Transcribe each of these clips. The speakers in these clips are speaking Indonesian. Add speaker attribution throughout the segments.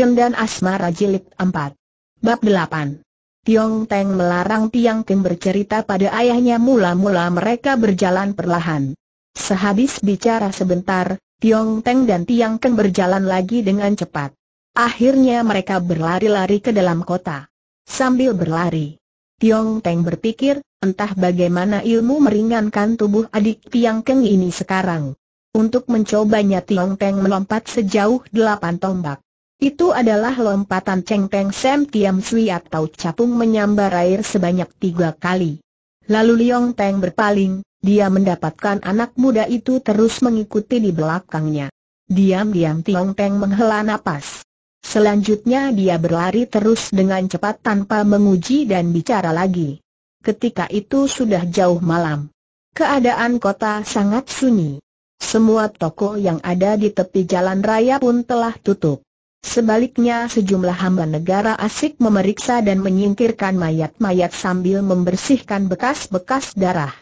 Speaker 1: Dendam dan Asmara Jilid 4 Bab 8 Tiong Teng melarang Tiang Keng bercerita pada ayahnya mula-mula mereka berjalan perlahan. Sehabis bicara sebentar, Tiong Teng dan Tiang Keng berjalan lagi dengan cepat. Akhirnya mereka berlari-lari ke dalam kota. Sambil berlari, Tiong Teng berpikir, entah bagaimana ilmu meringankan tubuh adik Tiang Keng ini sekarang. Untuk mencobanya Tiong Teng melompat sejauh delapan tombak. Itu adalah lompatan Cheng Sam Tiam Sui atau capung menyambar air sebanyak tiga kali. Lalu Liong Peng berpaling, dia mendapatkan anak muda itu terus mengikuti di belakangnya. Diam-diam Tiong Peng menghela nafas. Selanjutnya dia berlari terus dengan cepat tanpa menguji dan bicara lagi. Ketika itu sudah jauh malam. Keadaan kota sangat sunyi. Semua toko yang ada di tepi jalan raya pun telah tutup. Sebaliknya sejumlah hamba negara asik memeriksa dan menyingkirkan mayat-mayat sambil membersihkan bekas-bekas darah.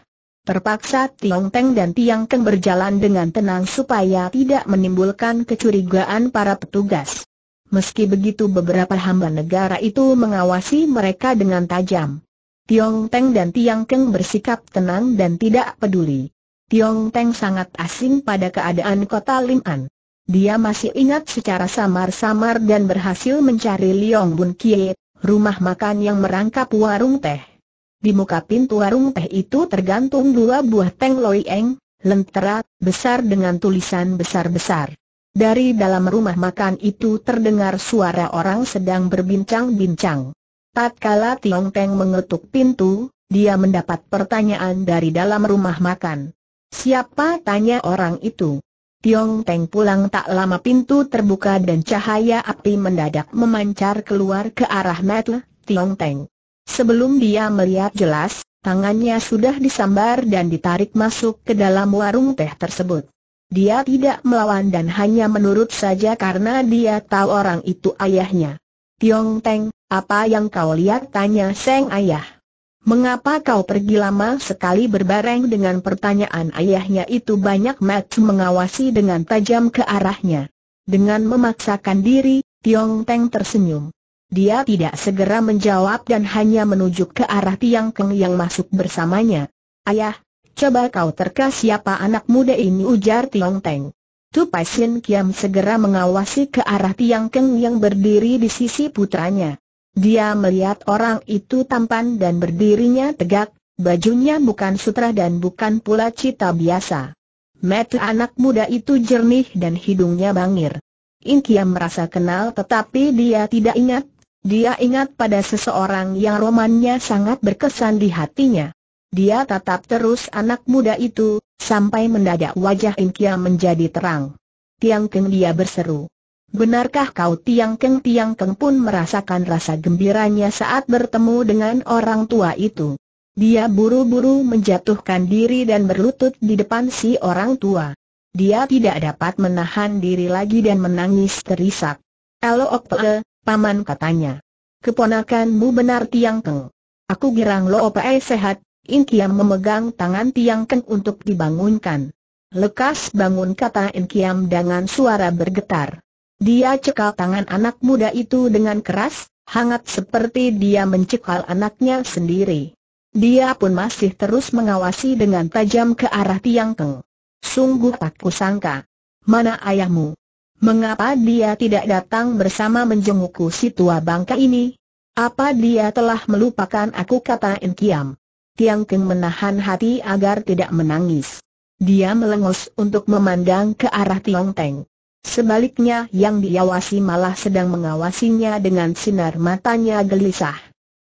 Speaker 1: Terpaksa Tiong Teng dan Tiang Keng berjalan dengan tenang supaya tidak menimbulkan kecurigaan para petugas. Meski begitu beberapa hamba negara itu mengawasi mereka dengan tajam. Tiong Teng dan Tiang Keng bersikap tenang dan tidak peduli. Tiong Teng sangat asing pada keadaan kota Lim An. Dia masih ingat secara samar-samar dan berhasil mencari Liong Bun Kie, rumah makan yang merangkap warung teh. Di muka pintu warung teh itu tergantung dua buah teng eng, lentera, besar dengan tulisan besar-besar. Dari dalam rumah makan itu terdengar suara orang sedang berbincang-bincang. Tatkala Tiong Teng mengetuk pintu, dia mendapat pertanyaan dari dalam rumah makan. Siapa tanya orang itu? Tiong Teng pulang tak lama pintu terbuka dan cahaya api mendadak memancar keluar ke arah Metle, Tiong Teng. Sebelum dia melihat jelas, tangannya sudah disambar dan ditarik masuk ke dalam warung teh tersebut. Dia tidak melawan dan hanya menurut saja karena dia tahu orang itu ayahnya. Tiong Teng, apa yang kau lihat? tanya Seng Ayah. Mengapa kau pergi lama sekali berbareng dengan pertanyaan ayahnya itu banyak Matsu mengawasi dengan tajam ke arahnya. Dengan memaksakan diri, Tiong Teng tersenyum. Dia tidak segera menjawab dan hanya menunjuk ke arah Tiang Keng yang masuk bersamanya. Ayah, coba kau terka siapa anak muda ini ujar Tiong Teng. Tu Pai Sin Kiam segera mengawasi ke arah Tiang Keng yang berdiri di sisi putranya. Dia melihat orang itu tampan dan berdirinya tegak, bajunya bukan sutra dan bukan pula cita biasa. Mata anak muda itu jernih dan hidungnya bangir. Inkia merasa kenal tetapi dia tidak ingat, dia ingat pada seseorang yang romannya sangat berkesan di hatinya. Dia tatap terus anak muda itu, sampai mendadak wajah Inkia menjadi terang. Tiang Keng dia berseru. Benarkah kau Tiang Keng Tiang Keng pun merasakan rasa gembiranya saat bertemu dengan orang tua itu. Dia buru-buru menjatuhkan diri dan berlutut di depan si orang tua. Dia tidak dapat menahan diri lagi dan menangis terisak. Elo Pee, paman katanya. Keponakanmu benar Tiang Keng. Aku girang Lo Pee sehat, Inkiam memegang tangan Tiang Keng untuk dibangunkan. Lekas bangun kata Inkiam dengan suara bergetar. Dia cekal tangan anak muda itu dengan keras, hangat seperti dia mencekal anaknya sendiri. Dia pun masih terus mengawasi dengan tajam ke arah Tiang Keng. Sungguh tak kusangka. Mana ayahmu? Mengapa dia tidak datang bersama menjengukku si tua bangka ini? Apa dia telah melupakan aku kata Enkiam? Tiang Keng menahan hati agar tidak menangis. Dia melengos untuk memandang ke arah Tiong Teng. Sebaliknya yang diawasi malah sedang mengawasinya dengan sinar matanya gelisah.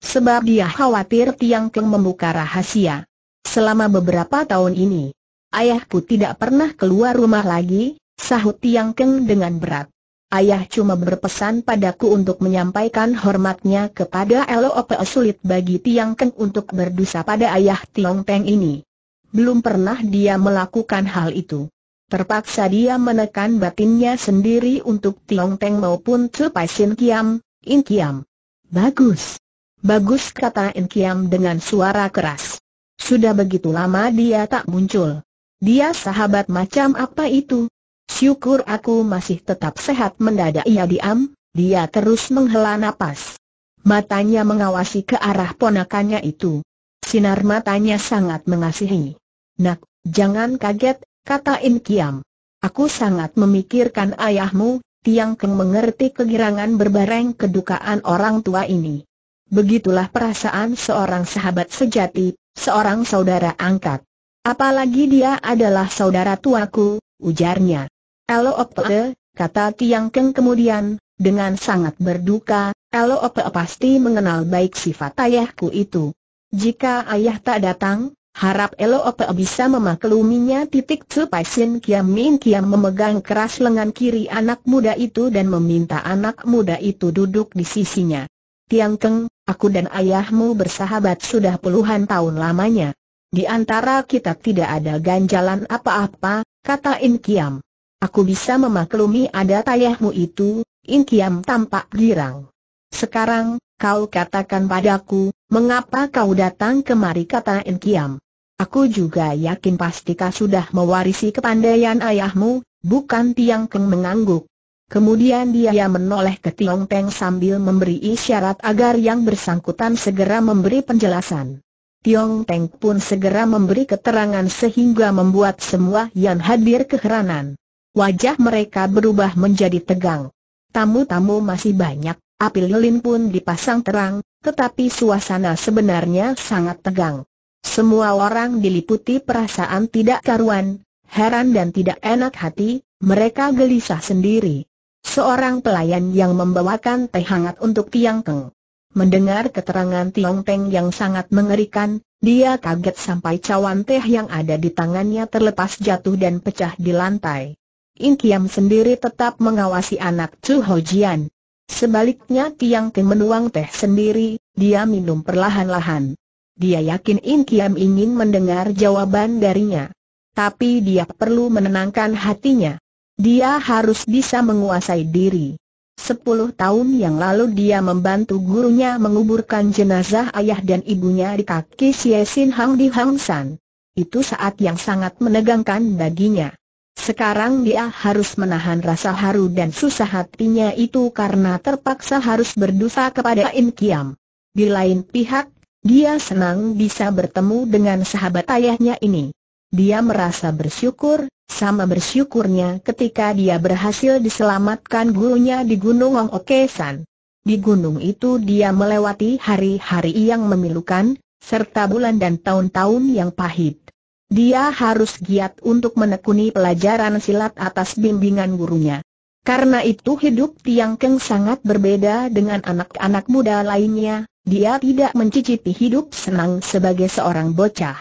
Speaker 1: Sebab dia khawatir Tiang Keng membuka rahasia. Selama beberapa tahun ini, ayahku tidak pernah keluar rumah lagi, sahut Tiang Keng dengan berat. Ayah cuma berpesan padaku untuk menyampaikan hormatnya kepada LOP sulit bagi Tiang Keng untuk berdosa pada ayah Tiangkeng Peng ini. Belum pernah dia melakukan hal itu. Terpaksa dia menekan batinnya sendiri untuk Tiong Teng maupun Cepai Sin Kiam, In Kiam. Bagus. Bagus kata In Kiam dengan suara keras. Sudah begitu lama dia tak muncul. Dia sahabat macam apa itu? Syukur aku masih tetap sehat mendadak ia diam, dia terus menghela napas. Matanya mengawasi ke arah ponakannya itu. Sinar matanya sangat mengasihi. Nak, jangan kaget kata In Kiam. Aku sangat memikirkan ayahmu, Tiang Keng mengerti kegirangan berbareng kedukaan orang tua ini. Begitulah perasaan seorang sahabat sejati, seorang saudara angkat. Apalagi dia adalah saudara tuaku, ujarnya. Elo Ope, kata Tiang Keng kemudian, dengan sangat berduka, Elo Ope pasti mengenal baik sifat ayahku itu. Jika ayah tak datang, Harap Elo Ope bisa memakluminya titik Tsupai Sin Kiam Min Kiam memegang keras lengan kiri anak muda itu dan meminta anak muda itu duduk di sisinya. Tiang Keng, aku dan ayahmu bersahabat sudah puluhan tahun lamanya. Di antara kita tidak ada ganjalan apa-apa, kata In Kiam. Aku bisa memaklumi ada ayahmu itu, In Kiam tampak girang. Sekarang, kau katakan padaku, mengapa kau datang kemari kata In Kiam. Aku juga yakin pasti kau sudah mewarisi kepandaian ayahmu, bukan Tiang Keng mengangguk. Kemudian dia menoleh ke Tiong Peng sambil memberi isyarat agar yang bersangkutan segera memberi penjelasan. Tiong Peng pun segera memberi keterangan sehingga membuat semua yang hadir keheranan. Wajah mereka berubah menjadi tegang. Tamu-tamu masih banyak, api lilin pun dipasang terang, tetapi suasana sebenarnya sangat tegang. Semua orang diliputi perasaan tidak karuan, heran dan tidak enak hati, mereka gelisah sendiri. Seorang pelayan yang membawakan teh hangat untuk Tiang Keng. Mendengar keterangan Tiong Peng yang sangat mengerikan, dia kaget sampai cawan teh yang ada di tangannya terlepas jatuh dan pecah di lantai. In Kiam sendiri tetap mengawasi anak Chu Ho Jian. Sebaliknya Tiang Keng menuang teh sendiri, dia minum perlahan-lahan. Dia yakin In Kiam ingin mendengar jawaban darinya. Tapi dia perlu menenangkan hatinya. Dia harus bisa menguasai diri. Sepuluh tahun yang lalu dia membantu gurunya menguburkan jenazah ayah dan ibunya di kaki Siesin Hang di San. Itu saat yang sangat menegangkan baginya. Sekarang dia harus menahan rasa haru dan susah hatinya itu karena terpaksa harus berdosa kepada In Kiam. Di lain pihak, dia senang bisa bertemu dengan sahabat ayahnya ini. Dia merasa bersyukur, sama bersyukurnya ketika dia berhasil diselamatkan gurunya di Gunung Ong Okesan. Di gunung itu dia melewati hari-hari yang memilukan, serta bulan dan tahun-tahun yang pahit. Dia harus giat untuk menekuni pelajaran silat atas bimbingan gurunya. Karena itu hidup Tiang Keng sangat berbeda dengan anak-anak muda lainnya, dia tidak mencicipi hidup senang sebagai seorang bocah.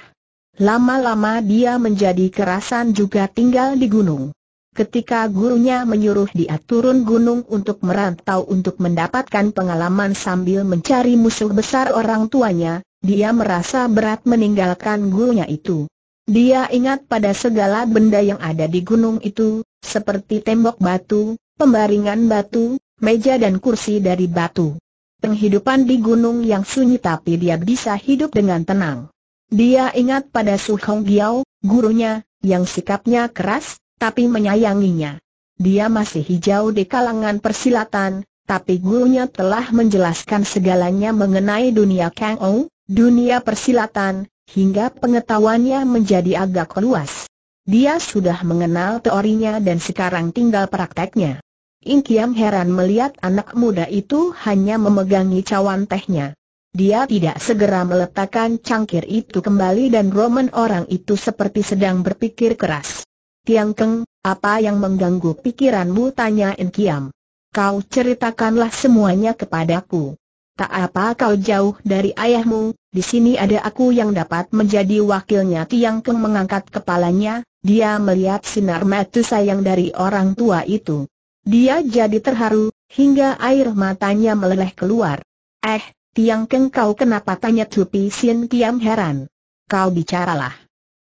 Speaker 1: Lama-lama dia menjadi kerasan juga tinggal di gunung. Ketika gurunya menyuruh dia turun gunung untuk merantau untuk mendapatkan pengalaman sambil mencari musuh besar orang tuanya, dia merasa berat meninggalkan gurunya itu. Dia ingat pada segala benda yang ada di gunung itu, seperti tembok batu, pembaringan batu, meja dan kursi dari batu penghidupan di gunung yang sunyi tapi dia bisa hidup dengan tenang. Dia ingat pada Su Hong Giao, gurunya, yang sikapnya keras, tapi menyayanginya. Dia masih hijau di kalangan persilatan, tapi gurunya telah menjelaskan segalanya mengenai dunia Kang Ong, dunia persilatan, hingga pengetahuannya menjadi agak luas. Dia sudah mengenal teorinya dan sekarang tinggal prakteknya. Ingkiam heran melihat anak muda itu hanya memegangi cawan tehnya. Dia tidak segera meletakkan cangkir itu kembali dan roman orang itu seperti sedang berpikir keras. Tiang Keng, apa yang mengganggu pikiranmu? Tanya Ingkiam. Kau ceritakanlah semuanya kepadaku. Tak apa kau jauh dari ayahmu, di sini ada aku yang dapat menjadi wakilnya Tiang Keng mengangkat kepalanya, dia melihat sinar mata sayang dari orang tua itu. Dia jadi terharu, hingga air matanya meleleh keluar. Eh, Tiang Keng kau kenapa tanya Cupi Sin Kiam heran. Kau bicaralah.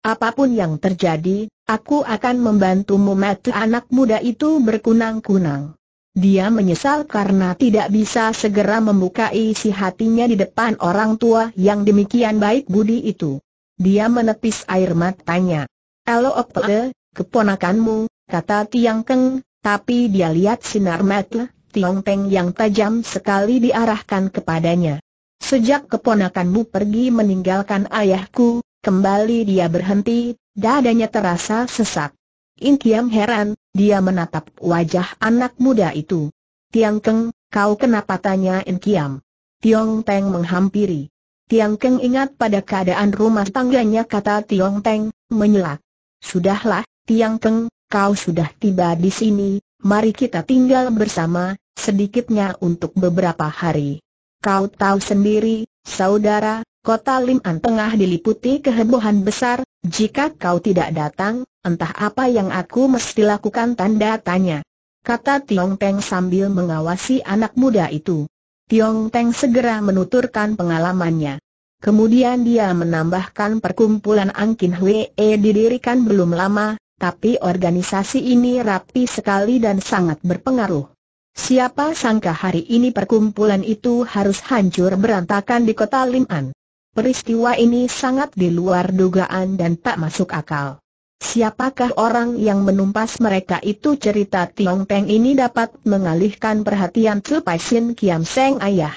Speaker 1: Apapun yang terjadi, aku akan membantumu mati anak muda itu berkunang-kunang. Dia menyesal karena tidak bisa segera membuka isi hatinya di depan orang tua yang demikian baik budi itu. Dia menepis air matanya. Elo Opele, keponakanmu, kata Tiang Keng, tapi dia lihat sinar mata Tiong Peng yang tajam sekali diarahkan kepadanya. Sejak keponakanmu pergi meninggalkan ayahku, kembali dia berhenti, dadanya terasa sesak. In Kiam heran, dia menatap wajah anak muda itu. Tiang Keng, kau kenapa tanya In Kiam? Tiong Peng menghampiri. Tiang Keng ingat pada keadaan rumah tangganya kata Tiong Peng, menyelak. Sudahlah, Tiang Keng, kau sudah tiba di sini, mari kita tinggal bersama, sedikitnya untuk beberapa hari. Kau tahu sendiri, saudara, kota Liman Tengah diliputi kehebohan besar, jika kau tidak datang, entah apa yang aku mesti lakukan tanda tanya. Kata Tiong Teng sambil mengawasi anak muda itu. Tiong Teng segera menuturkan pengalamannya. Kemudian dia menambahkan perkumpulan Angkin Hwee didirikan belum lama, tapi organisasi ini rapi sekali dan sangat berpengaruh. Siapa sangka hari ini perkumpulan itu harus hancur berantakan di kota Lim'an. Peristiwa ini sangat di luar dugaan dan tak masuk akal. Siapakah orang yang menumpas mereka itu cerita Tiong Peng ini dapat mengalihkan perhatian Pai Sin Kiam Seng ayah.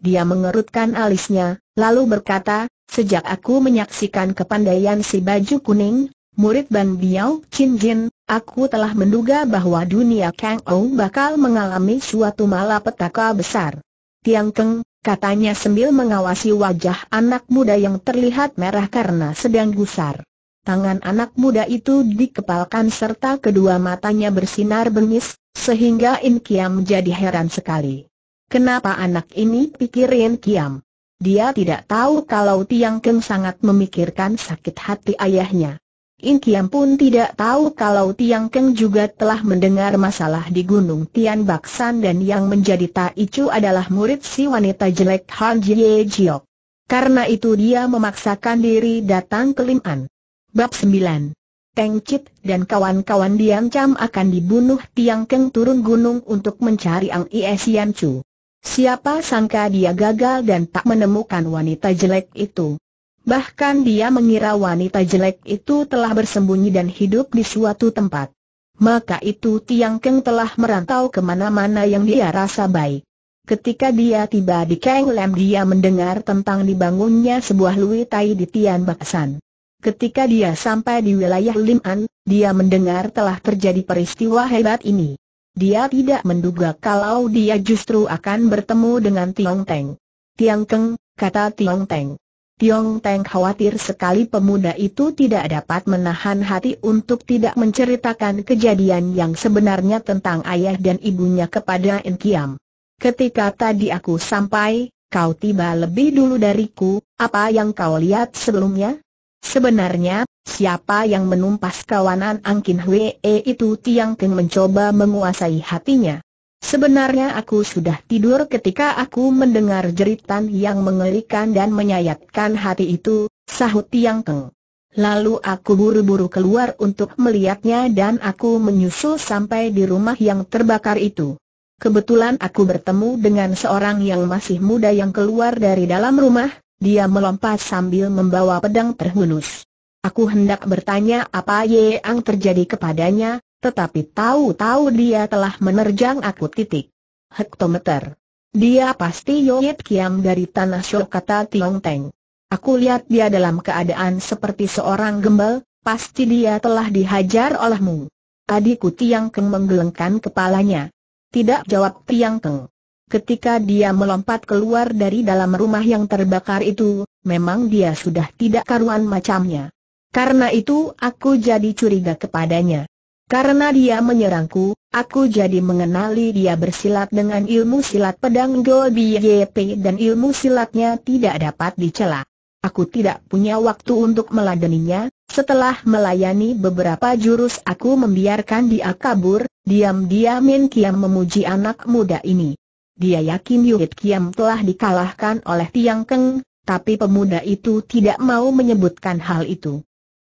Speaker 1: Dia mengerutkan alisnya, lalu berkata, Sejak aku menyaksikan kepandaian si baju kuning, murid Ban Biao Chin Jin, aku telah menduga bahwa dunia Kang Ou bakal mengalami suatu malapetaka besar. Tiang Keng, katanya sambil mengawasi wajah anak muda yang terlihat merah karena sedang gusar. Tangan anak muda itu dikepalkan serta kedua matanya bersinar bengis, sehingga In Kiam jadi heran sekali. Kenapa anak ini pikir In Kiam? Dia tidak tahu kalau Tiang Keng sangat memikirkan sakit hati ayahnya. In Kiam pun tidak tahu kalau Tiang Keng juga telah mendengar masalah di Gunung Tian Baksan dan yang menjadi Tai Chu adalah murid si wanita jelek Han Jie Jiok. Karena itu dia memaksakan diri datang ke Lim An. Bab 9 Teng Chit dan kawan-kawan diancam akan dibunuh Tiang Keng turun gunung untuk mencari Ang Ie Sian Chu. Siapa sangka dia gagal dan tak menemukan wanita jelek itu. Bahkan dia mengira wanita jelek itu telah bersembunyi dan hidup di suatu tempat. Maka itu Tiang Keng telah merantau kemana-mana yang dia rasa baik. Ketika dia tiba di Kang Lam dia mendengar tentang dibangunnya sebuah Lui Tai di Tian Baksan. Ketika dia sampai di wilayah Lim An, dia mendengar telah terjadi peristiwa hebat ini. Dia tidak menduga kalau dia justru akan bertemu dengan Tiong Teng. Tiang Keng, kata Tiong Teng. Tiong Teng khawatir sekali pemuda itu tidak dapat menahan hati untuk tidak menceritakan kejadian yang sebenarnya tentang ayah dan ibunya kepada En Kiam. Ketika tadi aku sampai, kau tiba lebih dulu dariku, apa yang kau lihat sebelumnya? Sebenarnya, siapa yang menumpas kawanan Angkin Hwee itu Tiang Keng mencoba menguasai hatinya. Sebenarnya aku sudah tidur ketika aku mendengar jeritan yang mengerikan dan menyayatkan hati itu, sahut Tiang Keng. Lalu aku buru-buru keluar untuk melihatnya dan aku menyusul sampai di rumah yang terbakar itu. Kebetulan aku bertemu dengan seorang yang masih muda yang keluar dari dalam rumah, dia melompat sambil membawa pedang terhunus. Aku hendak bertanya apa yang terjadi kepadanya, tetapi tahu-tahu dia telah menerjang aku titik. Hektometer. Dia pasti Yoyet Kiam dari tanah Syok kata Tiong Teng. Aku lihat dia dalam keadaan seperti seorang gembel, pasti dia telah dihajar olehmu. Adikku Tiang Keng menggelengkan kepalanya. Tidak jawab Tiang Keng. Ketika dia melompat keluar dari dalam rumah yang terbakar itu, memang dia sudah tidak karuan macamnya. Karena itu aku jadi curiga kepadanya. Karena dia menyerangku, aku jadi mengenali dia bersilat dengan ilmu silat pedang Gobi YP dan ilmu silatnya tidak dapat dicela. Aku tidak punya waktu untuk meladeninya, setelah melayani beberapa jurus aku membiarkan dia kabur, diam-diam Min Kiam memuji anak muda ini. Dia yakin Yuhit Kiam telah dikalahkan oleh Tiang Keng, tapi pemuda itu tidak mau menyebutkan hal itu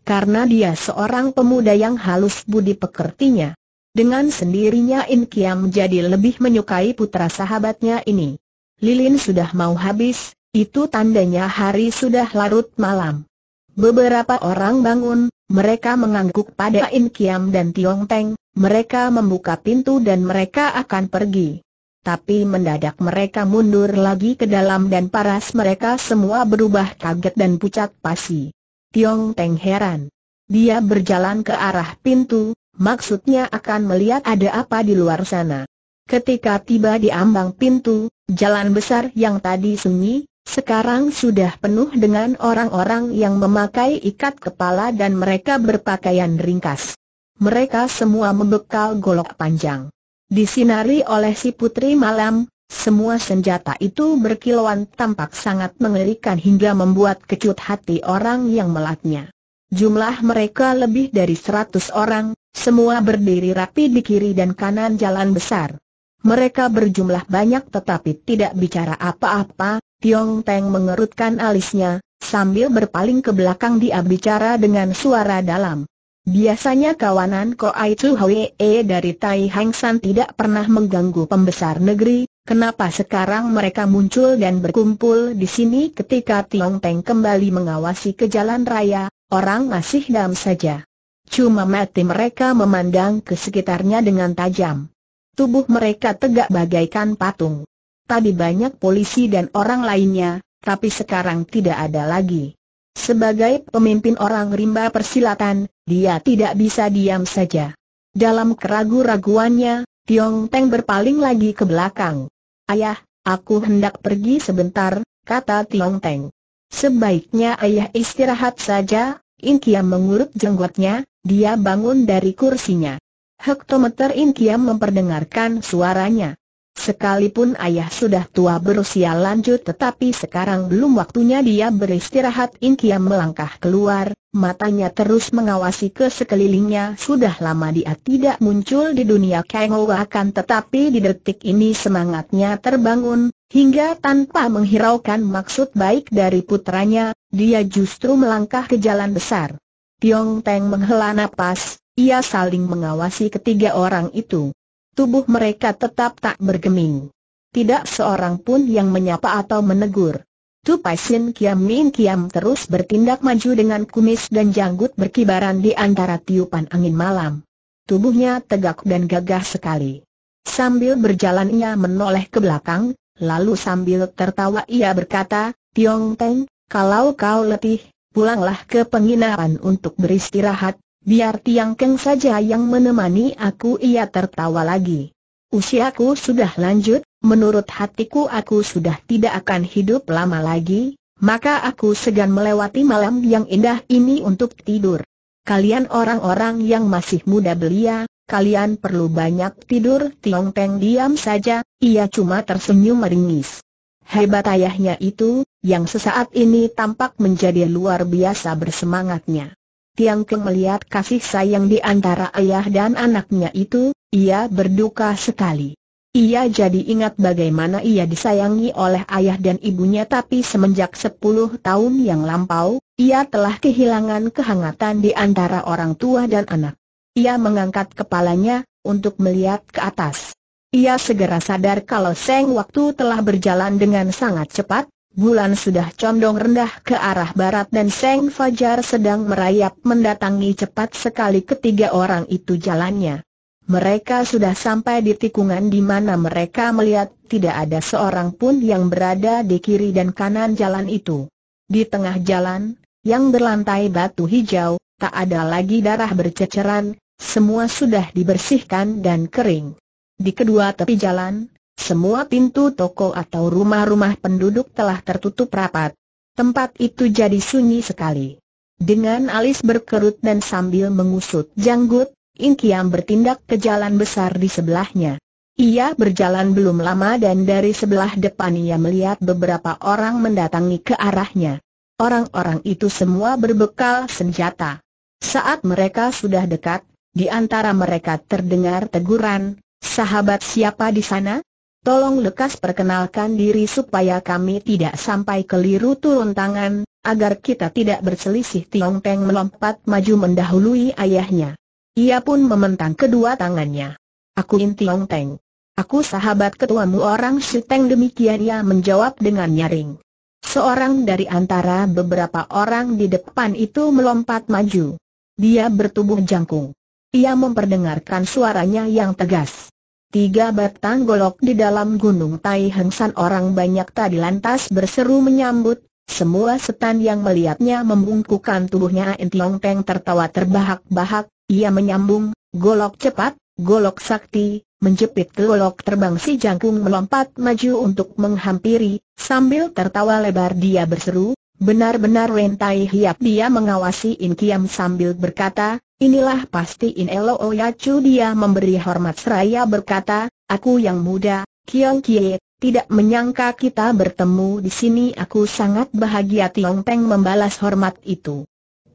Speaker 1: karena dia seorang pemuda yang halus budi pekertinya. Dengan sendirinya In Kiam jadi lebih menyukai putra sahabatnya ini. Lilin sudah mau habis, itu tandanya hari sudah larut malam. Beberapa orang bangun, mereka mengangguk pada In Kiam dan Tiong Teng, mereka membuka pintu dan mereka akan pergi. Tapi mendadak mereka mundur lagi ke dalam dan paras mereka semua berubah kaget dan pucat pasi. Tiong Teng heran. Dia berjalan ke arah pintu, maksudnya akan melihat ada apa di luar sana. Ketika tiba di ambang pintu, jalan besar yang tadi sunyi, sekarang sudah penuh dengan orang-orang yang memakai ikat kepala dan mereka berpakaian ringkas. Mereka semua membekal golok panjang. Disinari oleh si putri malam, semua senjata itu berkilauan tampak sangat mengerikan hingga membuat kecut hati orang yang melatnya. Jumlah mereka lebih dari seratus orang, semua berdiri rapi di kiri dan kanan jalan besar. Mereka berjumlah banyak tetapi tidak bicara apa-apa, Tiong Teng mengerutkan alisnya, sambil berpaling ke belakang dia bicara dengan suara dalam. Biasanya kawanan Koai Chu Hwee dari Tai Hang San tidak pernah mengganggu pembesar negeri, Kenapa sekarang mereka muncul dan berkumpul di sini ketika Tiong Teng kembali mengawasi ke jalan raya, orang masih dam saja. Cuma mati mereka memandang ke sekitarnya dengan tajam. Tubuh mereka tegak bagaikan patung. Tadi banyak polisi dan orang lainnya, tapi sekarang tidak ada lagi. Sebagai pemimpin orang rimba persilatan, dia tidak bisa diam saja. Dalam keragu-raguannya, Tiong Teng berpaling lagi ke belakang. Ayah, aku hendak pergi sebentar, kata Tiong Teng. Sebaiknya ayah istirahat saja, In Kiam mengurut jenggotnya, dia bangun dari kursinya. Hektometer In Kiam memperdengarkan suaranya. Sekalipun ayah sudah tua berusia lanjut tetapi sekarang belum waktunya dia beristirahat Kiam melangkah keluar, matanya terus mengawasi ke sekelilingnya Sudah lama dia tidak muncul di dunia Kengo akan tetapi di detik ini semangatnya terbangun Hingga tanpa menghiraukan maksud baik dari putranya, dia justru melangkah ke jalan besar Tiong Teng menghela napas, ia saling mengawasi ketiga orang itu tubuh mereka tetap tak bergeming. Tidak seorang pun yang menyapa atau menegur. Tu Paisen Kiam Min Kiam terus bertindak maju dengan kumis dan janggut berkibaran di antara tiupan angin malam. Tubuhnya tegak dan gagah sekali. Sambil berjalan ia menoleh ke belakang, lalu sambil tertawa ia berkata, Tiong Teng, kalau kau letih, pulanglah ke penginapan untuk beristirahat, Biar Tiang Keng saja yang menemani aku ia tertawa lagi. Usiaku sudah lanjut, menurut hatiku aku sudah tidak akan hidup lama lagi, maka aku segan melewati malam yang indah ini untuk tidur. Kalian orang-orang yang masih muda belia, kalian perlu banyak tidur Tiong Teng diam saja, ia cuma tersenyum meringis. Hebat ayahnya itu, yang sesaat ini tampak menjadi luar biasa bersemangatnya. Tiang Keng melihat kasih sayang di antara ayah dan anaknya itu, ia berduka sekali. Ia jadi ingat bagaimana ia disayangi oleh ayah dan ibunya tapi semenjak 10 tahun yang lampau, ia telah kehilangan kehangatan di antara orang tua dan anak. Ia mengangkat kepalanya, untuk melihat ke atas. Ia segera sadar kalau Seng Waktu telah berjalan dengan sangat cepat, bulan sudah condong rendah ke arah barat dan Seng Fajar sedang merayap mendatangi cepat sekali ketiga orang itu jalannya. Mereka sudah sampai di tikungan di mana mereka melihat tidak ada seorang pun yang berada di kiri dan kanan jalan itu. Di tengah jalan, yang berlantai batu hijau, tak ada lagi darah berceceran, semua sudah dibersihkan dan kering. Di kedua tepi jalan, semua pintu toko atau rumah-rumah penduduk telah tertutup rapat. Tempat itu jadi sunyi sekali. Dengan alis berkerut dan sambil mengusut janggut, Inkiam bertindak ke jalan besar di sebelahnya. Ia berjalan belum lama dan dari sebelah depan ia melihat beberapa orang mendatangi ke arahnya. Orang-orang itu semua berbekal senjata. Saat mereka sudah dekat, di antara mereka terdengar teguran, sahabat siapa di sana? tolong lekas perkenalkan diri supaya kami tidak sampai keliru turun tangan, agar kita tidak berselisih Tiong Teng melompat maju mendahului ayahnya. Ia pun mementang kedua tangannya. Aku In Tiong Teng. Aku sahabat ketuamu orang Shiteng demikian ia menjawab dengan nyaring. Seorang dari antara beberapa orang di depan itu melompat maju. Dia bertubuh jangkung. Ia memperdengarkan suaranya yang tegas. Tiga batang golok di dalam gunung Tai Heng orang banyak tadi lantas berseru menyambut, semua setan yang melihatnya membungkukan tubuhnya In Peng tertawa terbahak-bahak, ia menyambung, golok cepat, golok sakti, menjepit ke golok terbang si jangkung melompat maju untuk menghampiri, sambil tertawa lebar dia berseru, benar-benar rentai hiap dia mengawasi In Kiam sambil berkata, Inilah pasti In Elo Oyacu oh dia memberi hormat seraya berkata, aku yang muda, Kiong Kie, tidak menyangka kita bertemu di sini aku sangat bahagia Tiong Peng membalas hormat itu.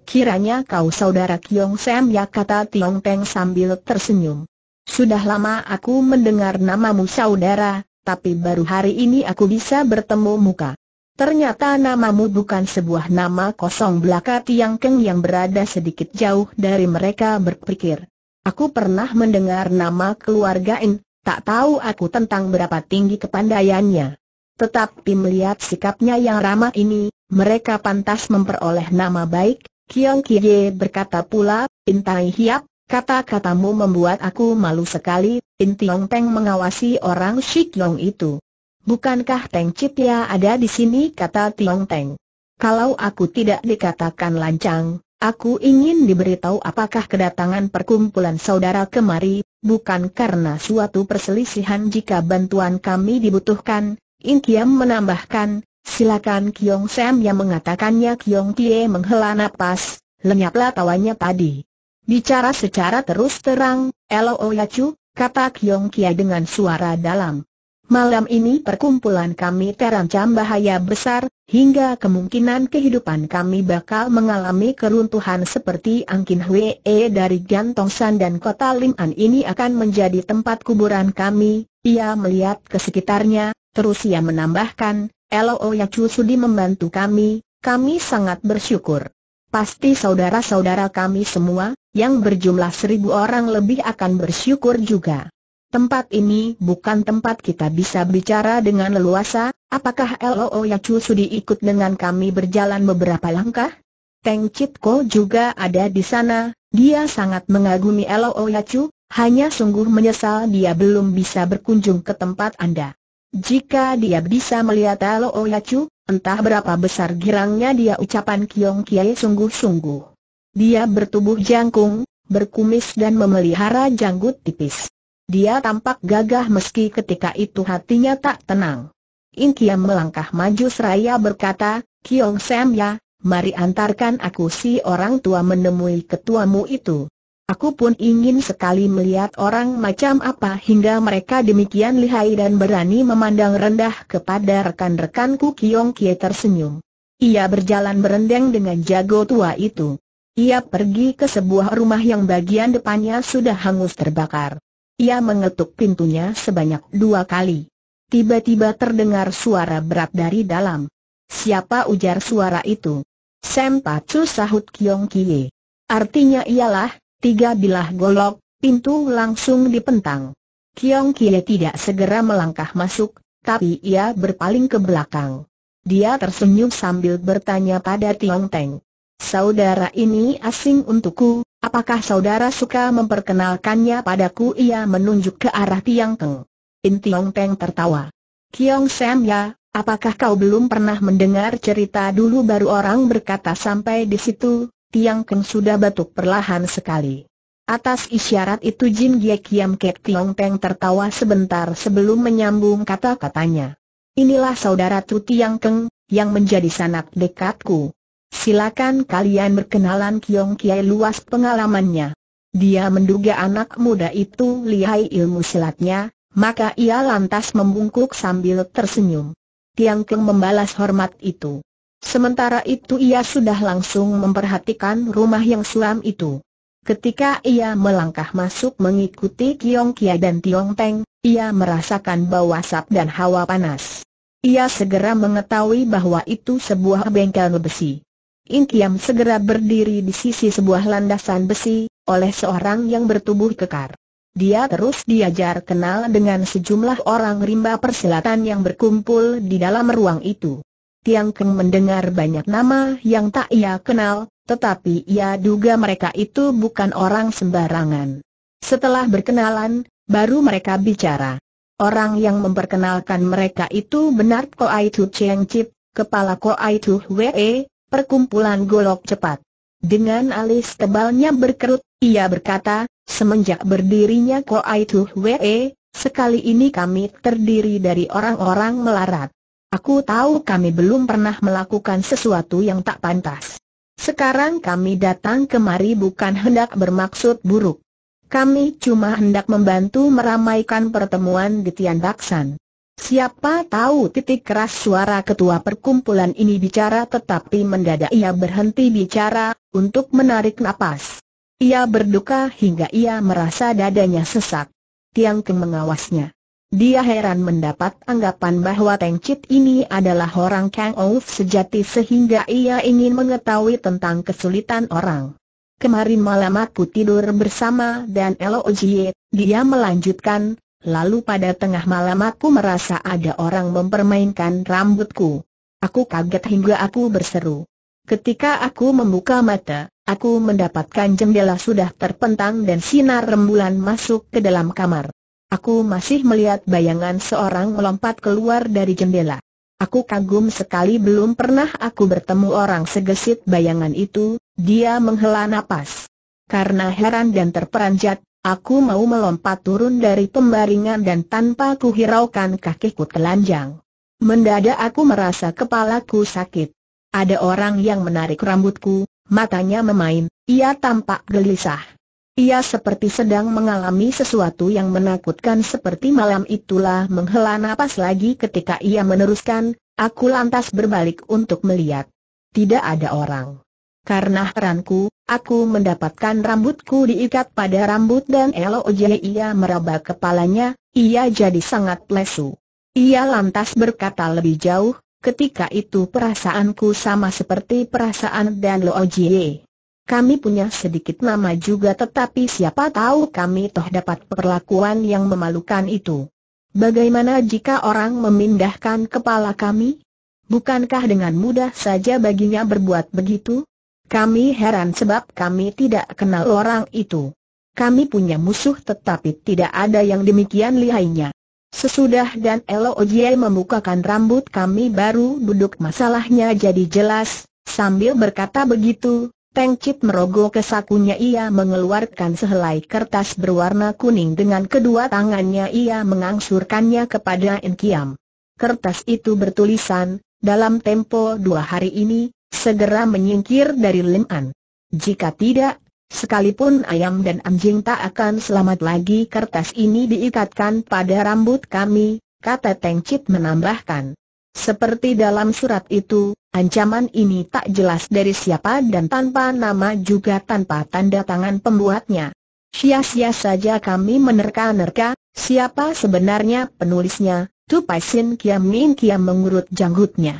Speaker 1: Kiranya kau saudara Kiong Sam ya kata Tiong Peng sambil tersenyum. Sudah lama aku mendengar namamu saudara, tapi baru hari ini aku bisa bertemu muka. Ternyata namamu bukan sebuah nama kosong belaka Tiang Keng yang berada sedikit jauh dari mereka berpikir. Aku pernah mendengar nama keluarga In, tak tahu aku tentang berapa tinggi kepandaiannya. Tetapi melihat sikapnya yang ramah ini, mereka pantas memperoleh nama baik. Kiong Kie berkata pula, Intai Hiap, kata-katamu membuat aku malu sekali. In Tiong Peng mengawasi orang Yong itu. Bukankah Teng Cipia ada di sini kata Tiong Teng. Kalau aku tidak dikatakan lancang, aku ingin diberitahu apakah kedatangan perkumpulan saudara kemari, bukan karena suatu perselisihan jika bantuan kami dibutuhkan, Kiam menambahkan, silakan Kiong Sam yang mengatakannya Kiong Tie menghela napas, lenyaplah tawanya tadi. Bicara secara terus terang, Elo Oyacu, kata Kiong Kia dengan suara dalam. Malam ini perkumpulan kami terancam bahaya besar, hingga kemungkinan kehidupan kami bakal mengalami keruntuhan seperti Angkin Hwee dari Gantong San dan kota Liman ini akan menjadi tempat kuburan kami. Ia melihat ke sekitarnya, terus ia menambahkan, Loo Yacu sudi membantu kami, kami sangat bersyukur. Pasti saudara-saudara kami semua, yang berjumlah seribu orang lebih akan bersyukur juga. Tempat ini bukan tempat kita bisa bicara dengan leluasa, apakah LOO Yacu Sudi ikut dengan kami berjalan beberapa langkah? Teng Chit juga ada di sana, dia sangat mengagumi LOO Yacu, hanya sungguh menyesal dia belum bisa berkunjung ke tempat Anda. Jika dia bisa melihat LOO Yacu, entah berapa besar girangnya dia ucapan Kiong Kiai sungguh-sungguh. Dia bertubuh jangkung, berkumis dan memelihara janggut tipis. Dia tampak gagah meski ketika itu hatinya tak tenang. In Kiam melangkah maju seraya berkata, Kiong Sam ya, mari antarkan aku si orang tua menemui ketuamu itu. Aku pun ingin sekali melihat orang macam apa hingga mereka demikian lihai dan berani memandang rendah kepada rekan-rekanku Kiong Kie tersenyum. Ia berjalan berendeng dengan jago tua itu. Ia pergi ke sebuah rumah yang bagian depannya sudah hangus terbakar. Ia mengetuk pintunya sebanyak dua kali. Tiba-tiba terdengar suara berat dari dalam. Siapa ujar suara itu? Sempatsu sahut Kiong Kie. Artinya ialah, tiga bilah golok, pintu langsung dipentang. Kiong Kie tidak segera melangkah masuk, tapi ia berpaling ke belakang. Dia tersenyum sambil bertanya pada Tiong Teng. Saudara ini asing untukku, apakah saudara suka memperkenalkannya padaku? Ia menunjuk ke arah Tiang Teng. In Tiong Teng tertawa. Kiong Sam ya, apakah kau belum pernah mendengar cerita dulu baru orang berkata sampai di situ, Tiang Teng sudah batuk perlahan sekali. Atas isyarat itu Jin Gye Kiam Kek Tiong Teng tertawa sebentar sebelum menyambung kata-katanya. Inilah saudara Tu Tiang Teng, yang menjadi sanak dekatku. Silakan kalian berkenalan Kiong Kiai luas pengalamannya. Dia menduga anak muda itu lihai ilmu silatnya, maka ia lantas membungkuk sambil tersenyum. Tiang Keng membalas hormat itu. Sementara itu ia sudah langsung memperhatikan rumah yang suam itu. Ketika ia melangkah masuk mengikuti Kiong Kia dan Tiong Teng, ia merasakan bau asap dan hawa panas. Ia segera mengetahui bahwa itu sebuah bengkel besi. In Kiam segera berdiri di sisi sebuah landasan besi, oleh seorang yang bertubuh kekar. Dia terus diajar kenal dengan sejumlah orang rimba persilatan yang berkumpul di dalam ruang itu. Tiang Keng mendengar banyak nama yang tak ia kenal, tetapi ia duga mereka itu bukan orang sembarangan. Setelah berkenalan, baru mereka bicara. Orang yang memperkenalkan mereka itu benar Ko Tu Cheng Chip, kepala Ko Tu Wei, e, perkumpulan golok cepat. Dengan alis tebalnya berkerut, ia berkata, semenjak berdirinya Ko Aitu Tuhwee, sekali ini kami terdiri dari orang-orang melarat. Aku tahu kami belum pernah melakukan sesuatu yang tak pantas. Sekarang kami datang kemari bukan hendak bermaksud buruk. Kami cuma hendak membantu meramaikan pertemuan di Tian Baksan. Siapa tahu titik keras suara ketua perkumpulan ini bicara tetapi mendadak ia berhenti bicara, untuk menarik napas. Ia berduka hingga ia merasa dadanya sesak. Tiang Keng mengawasnya. Dia heran mendapat anggapan bahwa Teng Chit ini adalah orang Kang Ouf sejati sehingga ia ingin mengetahui tentang kesulitan orang. Kemarin malam aku tidur bersama dan Elo Lojie, dia melanjutkan, Lalu pada tengah malam aku merasa ada orang mempermainkan rambutku. Aku kaget hingga aku berseru. Ketika aku membuka mata, aku mendapatkan jendela sudah terpentang dan sinar rembulan masuk ke dalam kamar. Aku masih melihat bayangan seorang melompat keluar dari jendela. Aku kagum sekali belum pernah aku bertemu orang segesit bayangan itu, dia menghela nafas, Karena heran dan terperanjat, Aku mau melompat turun dari pembaringan dan tanpa kuhiraukan kakiku telanjang. Mendadak aku merasa kepalaku sakit. Ada orang yang menarik rambutku, matanya memain, ia tampak gelisah. Ia seperti sedang mengalami sesuatu yang menakutkan seperti malam itulah menghela napas lagi ketika ia meneruskan, aku lantas berbalik untuk melihat. Tidak ada orang. Karena heranku, aku mendapatkan rambutku diikat pada rambut dan elo oje ia meraba kepalanya, ia jadi sangat lesu. Ia lantas berkata lebih jauh, ketika itu perasaanku sama seperti perasaan dan oje. Kami punya sedikit nama juga tetapi siapa tahu kami toh dapat perlakuan yang memalukan itu. Bagaimana jika orang memindahkan kepala kami? Bukankah dengan mudah saja baginya berbuat begitu? Kami heran sebab kami tidak kenal orang itu. Kami punya musuh tetapi tidak ada yang demikian lihainya. Sesudah dan Elo Ojie membukakan rambut kami baru duduk masalahnya jadi jelas, sambil berkata begitu, Teng Chit merogoh ke sakunya ia mengeluarkan sehelai kertas berwarna kuning dengan kedua tangannya ia mengangsurkannya kepada Enkiam. Kertas itu bertulisan, dalam tempo dua hari ini, segera menyingkir dari Lim'an. Jika tidak, sekalipun ayam dan anjing tak akan selamat lagi kertas ini diikatkan pada rambut kami, kata Teng Chit menambahkan. Seperti dalam surat itu, ancaman ini tak jelas dari siapa dan tanpa nama juga tanpa tanda tangan pembuatnya. Sia-sia saja kami menerka-nerka, siapa sebenarnya penulisnya, Tupai Sin Kiam Min Kiam mengurut janggutnya.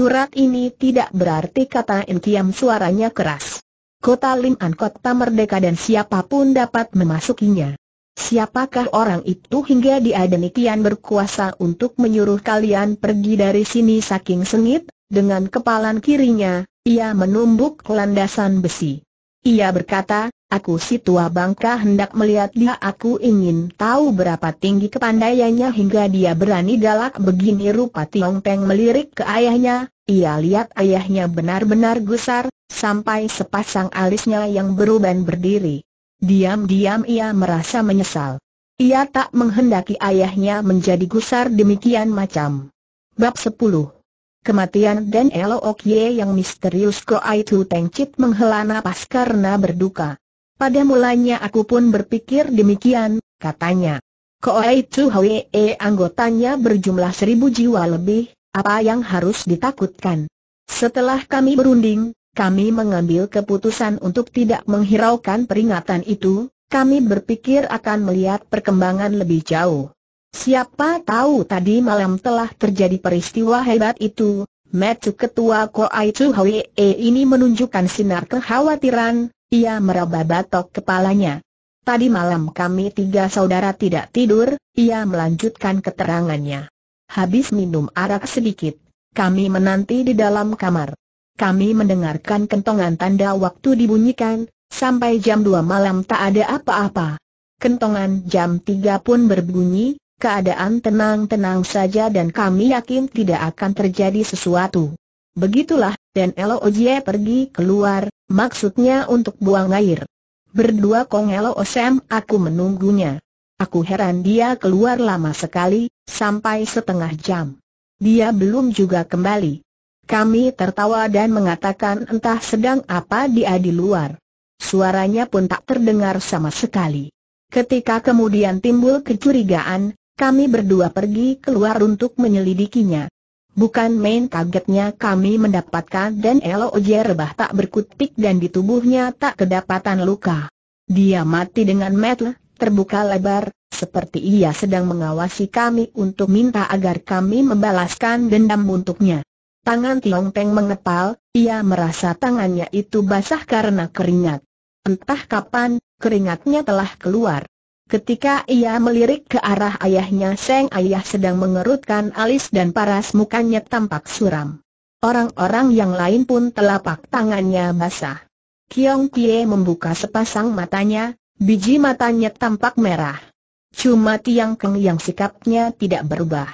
Speaker 1: Surat ini tidak berarti kata Enkiam suaranya keras. Kota Lim An kota merdeka dan siapapun dapat memasukinya. Siapakah orang itu hingga dia demikian berkuasa untuk menyuruh kalian pergi dari sini saking sengit, dengan kepalan kirinya, ia menumbuk landasan besi. Ia berkata, Aku si tua bangka hendak melihat dia aku ingin tahu berapa tinggi kepandaiannya hingga dia berani galak begini rupa Tiong Peng melirik ke ayahnya, ia lihat ayahnya benar-benar gusar, sampai sepasang alisnya yang beruban berdiri. Diam-diam ia merasa menyesal. Ia tak menghendaki ayahnya menjadi gusar demikian macam. Bab 10 Kematian dan Elo Okye yang misterius ke Tu Teng Chit menghela napas karena berduka. Pada mulanya aku pun berpikir demikian, katanya. Koei Chu Hwee anggotanya berjumlah seribu jiwa lebih, apa yang harus ditakutkan? Setelah kami berunding, kami mengambil keputusan untuk tidak menghiraukan peringatan itu, kami berpikir akan melihat perkembangan lebih jauh. Siapa tahu tadi malam telah terjadi peristiwa hebat itu, Metsu Ketua Koai Chu Hwee ini menunjukkan sinar kekhawatiran, ia meraba batok kepalanya. Tadi malam kami tiga saudara tidak tidur, ia melanjutkan keterangannya. Habis minum arak sedikit, kami menanti di dalam kamar. Kami mendengarkan kentongan tanda waktu dibunyikan, sampai jam dua malam tak ada apa-apa. Kentongan jam tiga pun berbunyi, keadaan tenang-tenang saja dan kami yakin tidak akan terjadi sesuatu. Begitulah dan Elo Ojie pergi keluar, maksudnya untuk buang air. Berdua Kong Elo Osem aku menunggunya. Aku heran dia keluar lama sekali, sampai setengah jam. Dia belum juga kembali. Kami tertawa dan mengatakan entah sedang apa dia di luar. Suaranya pun tak terdengar sama sekali. Ketika kemudian timbul kecurigaan, kami berdua pergi keluar untuk menyelidikinya. Bukan main kagetnya kami mendapatkan dan Elo Oje rebah tak berkutik dan di tubuhnya tak kedapatan luka. Dia mati dengan metel, terbuka lebar, seperti ia sedang mengawasi kami untuk minta agar kami membalaskan dendam untuknya. Tangan Tiong Teng mengepal, ia merasa tangannya itu basah karena keringat. Entah kapan, keringatnya telah keluar. Ketika ia melirik ke arah ayahnya Seng Ayah sedang mengerutkan alis dan paras mukanya tampak suram. Orang-orang yang lain pun telapak tangannya basah. Kiong Pie membuka sepasang matanya, biji matanya tampak merah. Cuma Tiang Keng yang sikapnya tidak berubah.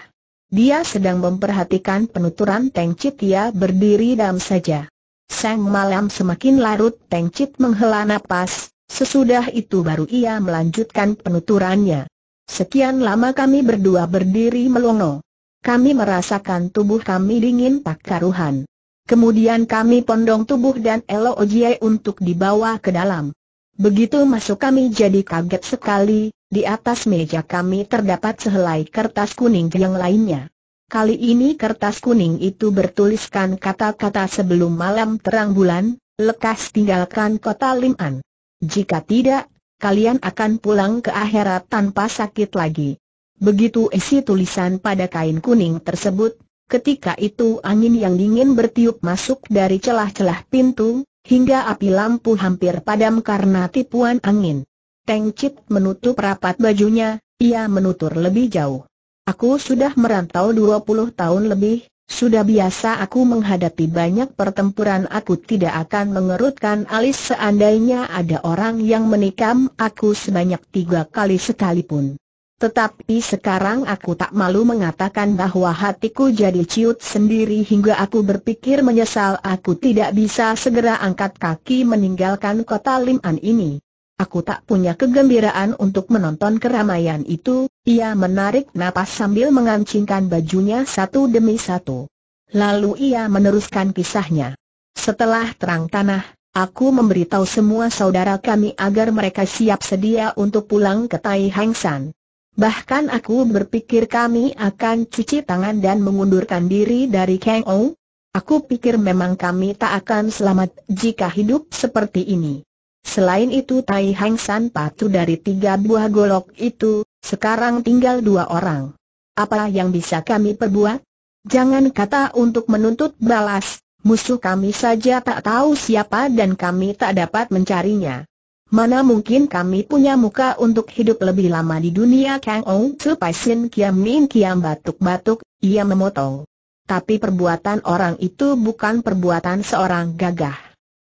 Speaker 1: Dia sedang memperhatikan penuturan Teng Ia berdiri dalam saja. Seng malam semakin larut Teng Cit menghela napas, Sesudah itu baru ia melanjutkan penuturannya. Sekian lama kami berdua berdiri melongo. Kami merasakan tubuh kami dingin tak karuhan. Kemudian kami pondong tubuh dan Elo Ojie untuk dibawa ke dalam. Begitu masuk kami jadi kaget sekali, di atas meja kami terdapat sehelai kertas kuning yang lainnya. Kali ini kertas kuning itu bertuliskan kata-kata sebelum malam terang bulan, lekas tinggalkan kota Lim'an. Jika tidak, kalian akan pulang ke akhirat tanpa sakit lagi. Begitu isi tulisan pada kain kuning tersebut, ketika itu angin yang dingin bertiup masuk dari celah-celah pintu, hingga api lampu hampir padam karena tipuan angin. Teng Chit menutup rapat bajunya, ia menutur lebih jauh. Aku sudah merantau 20 tahun lebih, sudah biasa aku menghadapi banyak pertempuran aku tidak akan mengerutkan alis seandainya ada orang yang menikam aku sebanyak tiga kali sekalipun. Tetapi sekarang aku tak malu mengatakan bahwa hatiku jadi ciut sendiri hingga aku berpikir menyesal aku tidak bisa segera angkat kaki meninggalkan kota Lim'an ini. Aku tak punya kegembiraan untuk menonton keramaian itu, ia menarik napas sambil mengancingkan bajunya satu demi satu. Lalu ia meneruskan kisahnya. Setelah terang tanah, aku memberitahu semua saudara kami agar mereka siap sedia untuk pulang ke Tai Hang San. Bahkan aku berpikir kami akan cuci tangan dan mengundurkan diri dari Kang Ou. Aku pikir memang kami tak akan selamat jika hidup seperti ini. Selain itu Tai Hang San patuh dari tiga buah golok itu, sekarang tinggal dua orang. Apa yang bisa kami perbuat? Jangan kata untuk menuntut balas, musuh kami saja tak tahu siapa dan kami tak dapat mencarinya. Mana mungkin kami punya muka untuk hidup lebih lama di dunia Kang Ong? Su Sin Kiam Min Kiam batuk-batuk, ia memotong. Tapi perbuatan orang itu bukan perbuatan seorang gagah.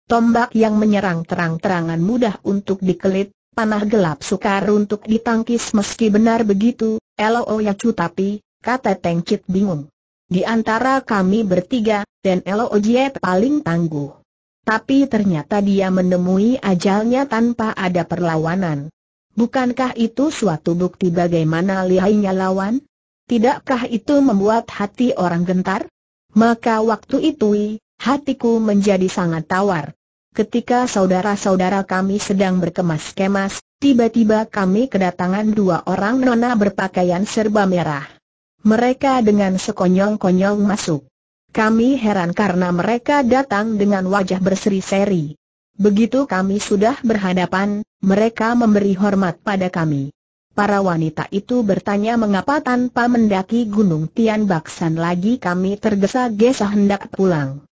Speaker 1: Tombak yang menyerang terang-terangan mudah untuk dikelit, panah gelap sukar untuk ditangkis meski benar begitu, Loo Yacu tapi, kata Teng Chit bingung. Di antara kami bertiga, dan Loo Jie paling tangguh. Tapi ternyata dia menemui ajalnya tanpa ada perlawanan. Bukankah itu suatu bukti bagaimana lihainya lawan? Tidakkah itu membuat hati orang gentar? Maka waktu itu, hatiku menjadi sangat tawar. Ketika saudara-saudara kami sedang berkemas-kemas, tiba-tiba kami kedatangan dua orang nona berpakaian serba merah. Mereka dengan sekonyong-konyong masuk. Kami heran karena mereka datang dengan wajah berseri-seri. Begitu kami sudah berhadapan, mereka memberi hormat pada kami. Para wanita itu bertanya mengapa tanpa mendaki Gunung Tian Baksan lagi kami tergesa-gesa hendak pulang.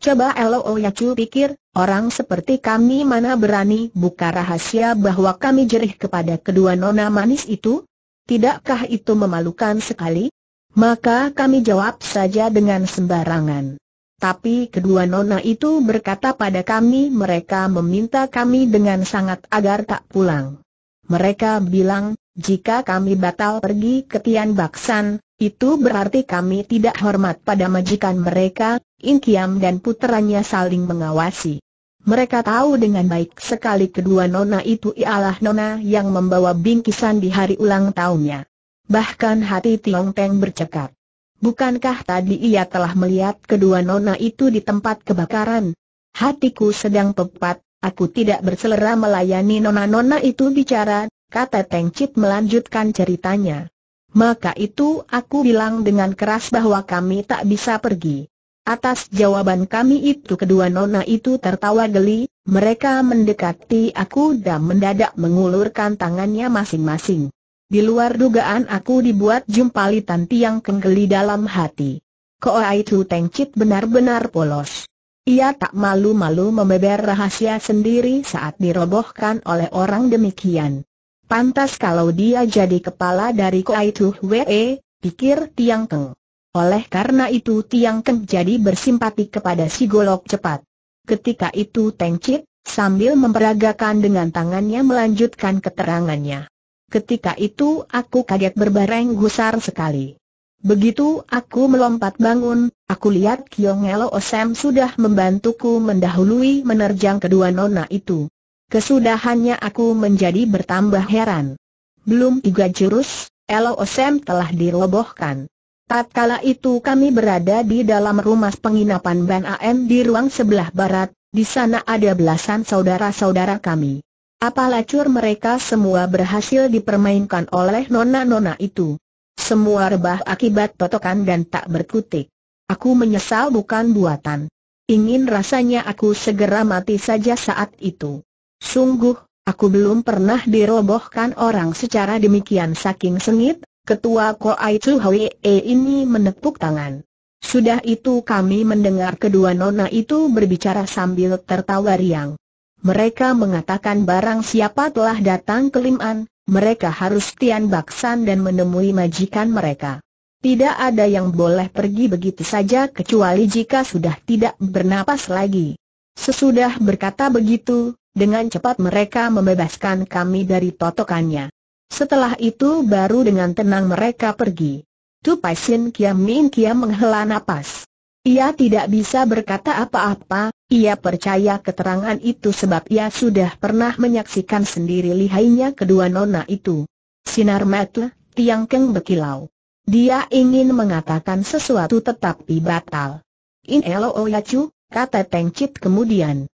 Speaker 1: Coba Loo Yacu pikir, orang seperti kami mana berani buka rahasia bahwa kami jerih kepada kedua nona manis itu? Tidakkah itu memalukan sekali? Maka kami jawab saja dengan sembarangan. Tapi kedua nona itu berkata pada kami mereka meminta kami dengan sangat agar tak pulang. Mereka bilang, jika kami batal pergi ke Tian Baksan, itu berarti kami tidak hormat pada majikan mereka, Inkiam dan puteranya saling mengawasi. Mereka tahu dengan baik sekali kedua nona itu ialah nona yang membawa bingkisan di hari ulang tahunnya. Bahkan hati Tiong Teng bercekat. Bukankah tadi ia telah melihat kedua nona itu di tempat kebakaran? Hatiku sedang pepat, aku tidak berselera melayani nona-nona itu bicara, kata Teng Chit melanjutkan ceritanya. Maka itu aku bilang dengan keras bahwa kami tak bisa pergi. Atas jawaban kami itu kedua nona itu tertawa geli, mereka mendekati aku dan mendadak mengulurkan tangannya masing-masing. Di luar dugaan aku dibuat jumpali tanti yang kenggeli dalam hati. Koai itu Tengcit benar-benar polos. Ia tak malu-malu membeber rahasia sendiri saat dirobohkan oleh orang demikian. Pantas kalau dia jadi kepala dari Kuai Tu Wee, pikir Tiang Keng. Oleh karena itu Tiang Keng jadi bersimpati kepada si golok cepat. Ketika itu Teng Chit, sambil memperagakan dengan tangannya melanjutkan keterangannya. Ketika itu aku kaget berbareng gusar sekali. Begitu aku melompat bangun, aku lihat Kiong Elo Osem sudah membantuku mendahului menerjang kedua nona itu. Kesudahannya aku menjadi bertambah heran. Belum tiga jurus, LOSM telah dirobohkan. Tatkala itu kami berada di dalam rumah penginapan Ban AM di ruang sebelah barat, di sana ada belasan saudara-saudara kami. Apalacur mereka semua berhasil dipermainkan oleh nona-nona itu. Semua rebah akibat totokan dan tak berkutik. Aku menyesal bukan buatan. Ingin rasanya aku segera mati saja saat itu. Sungguh, aku belum pernah dirobohkan orang secara demikian saking sengit, ketua Koai Chu Hwee ini menepuk tangan. Sudah itu kami mendengar kedua nona itu berbicara sambil tertawa riang. Mereka mengatakan barang siapa telah datang ke Liman, mereka harus tian baksan dan menemui majikan mereka. Tidak ada yang boleh pergi begitu saja kecuali jika sudah tidak bernapas lagi. Sesudah berkata begitu, dengan cepat mereka membebaskan kami dari totokannya. Setelah itu baru dengan tenang mereka pergi. Tu Pai Sin Kiam Min Kiam menghela nafas. Ia tidak bisa berkata apa-apa, ia percaya keterangan itu sebab ia sudah pernah menyaksikan sendiri lihainya kedua nona itu. Sinar mata, Tiang Keng berkilau. Dia ingin mengatakan sesuatu tetapi batal. In Elo Oyacu, kata Teng Chit kemudian.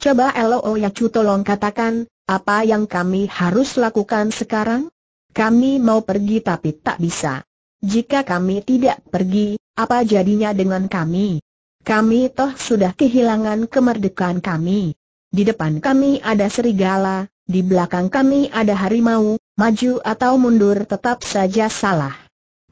Speaker 1: Coba Loo Yacu tolong katakan, apa yang kami harus lakukan sekarang? Kami mau pergi tapi tak bisa. Jika kami tidak pergi, apa jadinya dengan kami? Kami toh sudah kehilangan kemerdekaan kami. Di depan kami ada serigala, di belakang kami ada harimau, maju atau mundur tetap saja salah.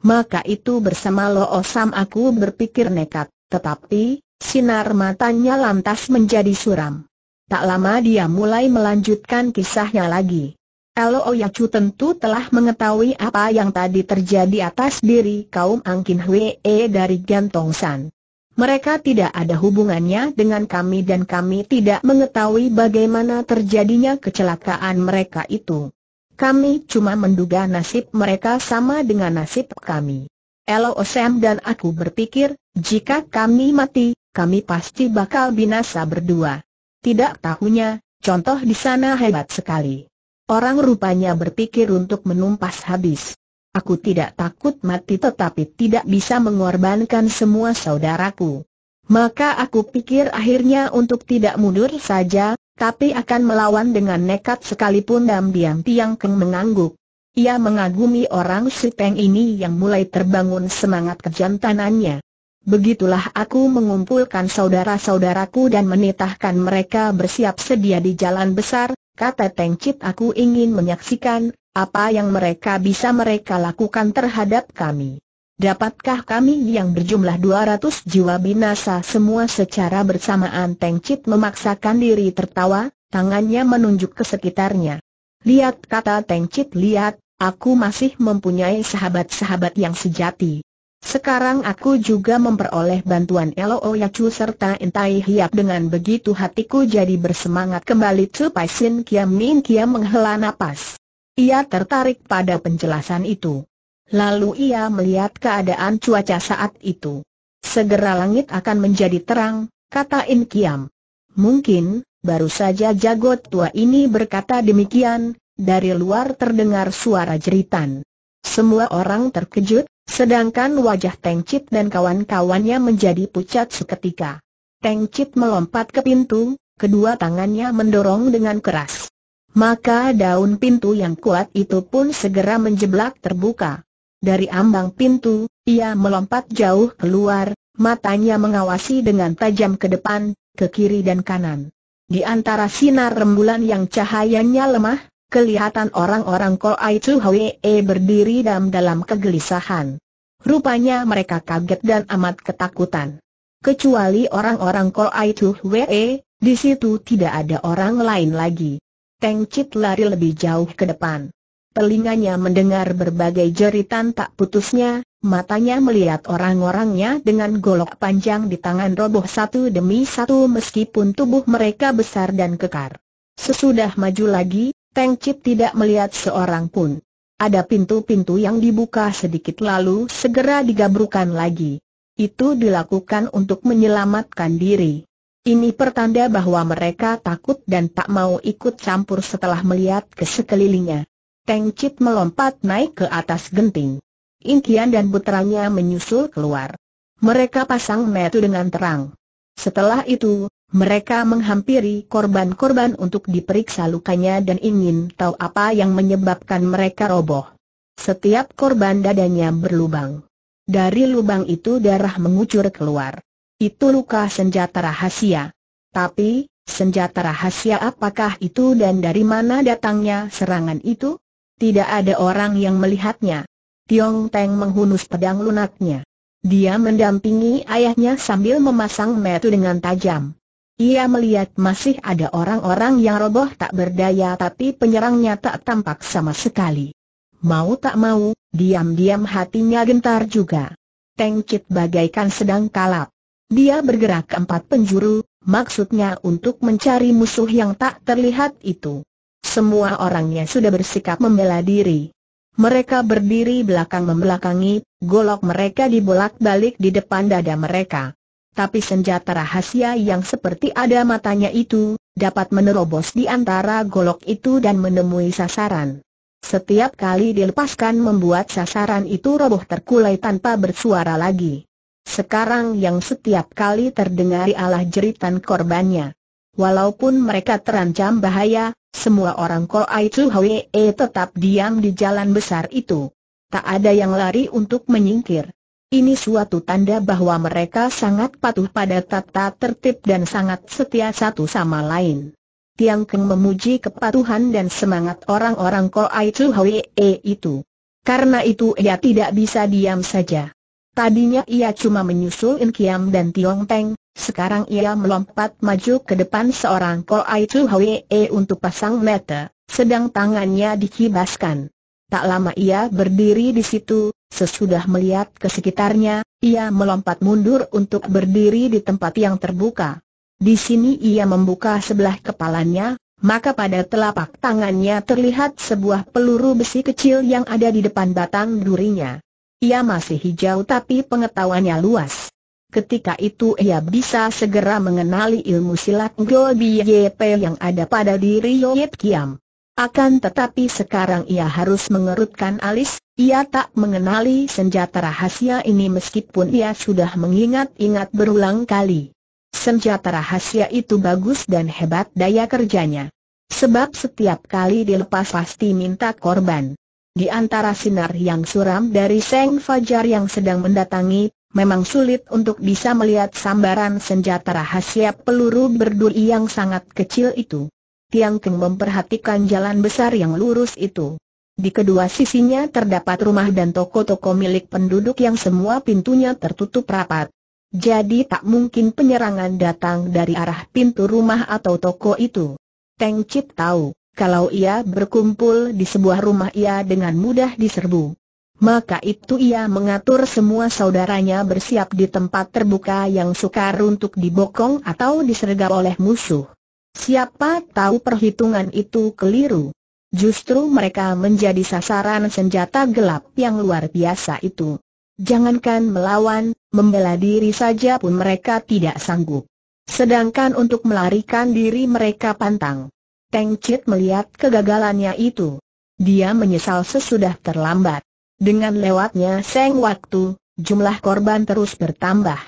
Speaker 1: Maka itu bersama lo osam aku berpikir nekat, tetapi, sinar matanya lantas menjadi suram. Tak lama dia mulai melanjutkan kisahnya lagi. Elo Oyacu tentu telah mengetahui apa yang tadi terjadi atas diri kaum Angkin Hwee dari Gantong San. Mereka tidak ada hubungannya dengan kami dan kami tidak mengetahui bagaimana terjadinya kecelakaan mereka itu. Kami cuma menduga nasib mereka sama dengan nasib kami. Elo Osem dan aku berpikir, jika kami mati, kami pasti bakal binasa berdua. Tidak tahunya, contoh di sana hebat sekali. Orang rupanya berpikir untuk menumpas habis. Aku tidak takut mati tetapi tidak bisa mengorbankan semua saudaraku. Maka aku pikir akhirnya untuk tidak mundur saja, tapi akan melawan dengan nekat sekalipun diam-diam Tiang Keng mengangguk. Ia mengagumi orang si Peng ini yang mulai terbangun semangat kejantanannya. Begitulah aku mengumpulkan saudara-saudaraku dan menitahkan mereka bersiap sedia di jalan besar, kata Teng Chit aku ingin menyaksikan, apa yang mereka bisa mereka lakukan terhadap kami. Dapatkah kami yang berjumlah 200 jiwa binasa semua secara bersamaan Teng Chit memaksakan diri tertawa, tangannya menunjuk ke sekitarnya. Lihat kata Teng Chit lihat, aku masih mempunyai sahabat-sahabat yang sejati. Sekarang aku juga memperoleh bantuan Loo Yacu serta Intai Hiap dengan begitu hatiku jadi bersemangat kembali Pai Sin Kiam Min Kiam menghela napas. Ia tertarik pada penjelasan itu. Lalu ia melihat keadaan cuaca saat itu. Segera langit akan menjadi terang, kata In Kiam. Mungkin, baru saja jagot tua ini berkata demikian, dari luar terdengar suara jeritan. Semua orang terkejut, Sedangkan wajah Teng Cip dan kawan-kawannya menjadi pucat seketika. Teng Cip melompat ke pintu, kedua tangannya mendorong dengan keras. Maka daun pintu yang kuat itu pun segera menjeblak terbuka. Dari ambang pintu, ia melompat jauh keluar, matanya mengawasi dengan tajam ke depan, ke kiri dan kanan. Di antara sinar rembulan yang cahayanya lemah, kelihatan orang-orang Koai Chu Hwee berdiri dalam dalam kegelisahan. Rupanya mereka kaget dan amat ketakutan. Kecuali orang-orang Koai Chu Hwee, di situ tidak ada orang lain lagi. Teng Chit lari lebih jauh ke depan. Telinganya mendengar berbagai jeritan tak putusnya, matanya melihat orang-orangnya dengan golok panjang di tangan roboh satu demi satu meskipun tubuh mereka besar dan kekar. Sesudah maju lagi, Teng Chip tidak melihat seorang pun. Ada pintu-pintu yang dibuka sedikit lalu segera digabrukan lagi. Itu dilakukan untuk menyelamatkan diri. Ini pertanda bahwa mereka takut dan tak mau ikut campur setelah melihat ke sekelilingnya. Teng Cip melompat naik ke atas genting. Inkian dan putranya menyusul keluar. Mereka pasang metu dengan terang. Setelah itu, mereka menghampiri korban-korban untuk diperiksa lukanya dan ingin tahu apa yang menyebabkan mereka roboh. Setiap korban dadanya berlubang. Dari lubang itu darah mengucur keluar. Itu luka senjata rahasia. Tapi, senjata rahasia apakah itu dan dari mana datangnya serangan itu? Tidak ada orang yang melihatnya. Tiong Teng menghunus pedang lunaknya. Dia mendampingi ayahnya sambil memasang metu dengan tajam. Ia melihat masih ada orang-orang yang roboh tak berdaya tapi penyerangnya tak tampak sama sekali. Mau tak mau, diam-diam hatinya gentar juga. Tengkit bagaikan sedang kalap. Dia bergerak ke empat penjuru, maksudnya untuk mencari musuh yang tak terlihat itu. Semua orangnya sudah bersikap membela diri. Mereka berdiri belakang membelakangi, golok mereka dibolak-balik di depan dada mereka. Tapi senjata rahasia yang seperti ada matanya itu, dapat menerobos di antara golok itu dan menemui sasaran. Setiap kali dilepaskan membuat sasaran itu roboh terkulai tanpa bersuara lagi. Sekarang yang setiap kali terdengar ialah jeritan korbannya. Walaupun mereka terancam bahaya, semua orang Koai aitu Hwee tetap diam di jalan besar itu. Tak ada yang lari untuk menyingkir. Ini suatu tanda bahwa mereka sangat patuh pada tata tertib dan sangat setia satu sama lain. Tiang Keng memuji kepatuhan dan semangat orang-orang Ko Ai Chu Hwee itu. Karena itu ia tidak bisa diam saja. Tadinya ia cuma menyusul In Kiam dan Tiong Teng, sekarang ia melompat maju ke depan seorang Ko Ai Chu Hwee untuk pasang mata, sedang tangannya dikibaskan. Tak lama ia berdiri di situ, Sesudah melihat ke sekitarnya, ia melompat mundur untuk berdiri di tempat yang terbuka. Di sini ia membuka sebelah kepalanya, maka pada telapak tangannya terlihat sebuah peluru besi kecil yang ada di depan batang durinya. Ia masih hijau tapi pengetahuannya luas. Ketika itu ia bisa segera mengenali ilmu silat Go Biepe yang ada pada diri Yoyet Kiam. Akan tetapi sekarang ia harus mengerutkan alis, ia tak mengenali senjata rahasia ini meskipun ia sudah mengingat-ingat berulang kali. Senjata rahasia itu bagus dan hebat daya kerjanya. Sebab setiap kali dilepas pasti minta korban. Di antara sinar yang suram dari Seng Fajar yang sedang mendatangi, memang sulit untuk bisa melihat sambaran senjata rahasia peluru berduri yang sangat kecil itu. Tiang Keng memperhatikan jalan besar yang lurus itu. Di kedua sisinya terdapat rumah dan toko-toko milik penduduk yang semua pintunya tertutup rapat. Jadi tak mungkin penyerangan datang dari arah pintu rumah atau toko itu. Teng Chip tahu, kalau ia berkumpul di sebuah rumah ia dengan mudah diserbu. Maka itu ia mengatur semua saudaranya bersiap di tempat terbuka yang sukar untuk dibokong atau disergap oleh musuh. Siapa tahu perhitungan itu keliru. Justru mereka menjadi sasaran senjata gelap yang luar biasa itu. Jangankan melawan, membela diri saja pun mereka tidak sanggup. Sedangkan untuk melarikan diri mereka pantang. Teng Chit melihat kegagalannya itu. Dia menyesal sesudah terlambat. Dengan lewatnya seng waktu, jumlah korban terus bertambah.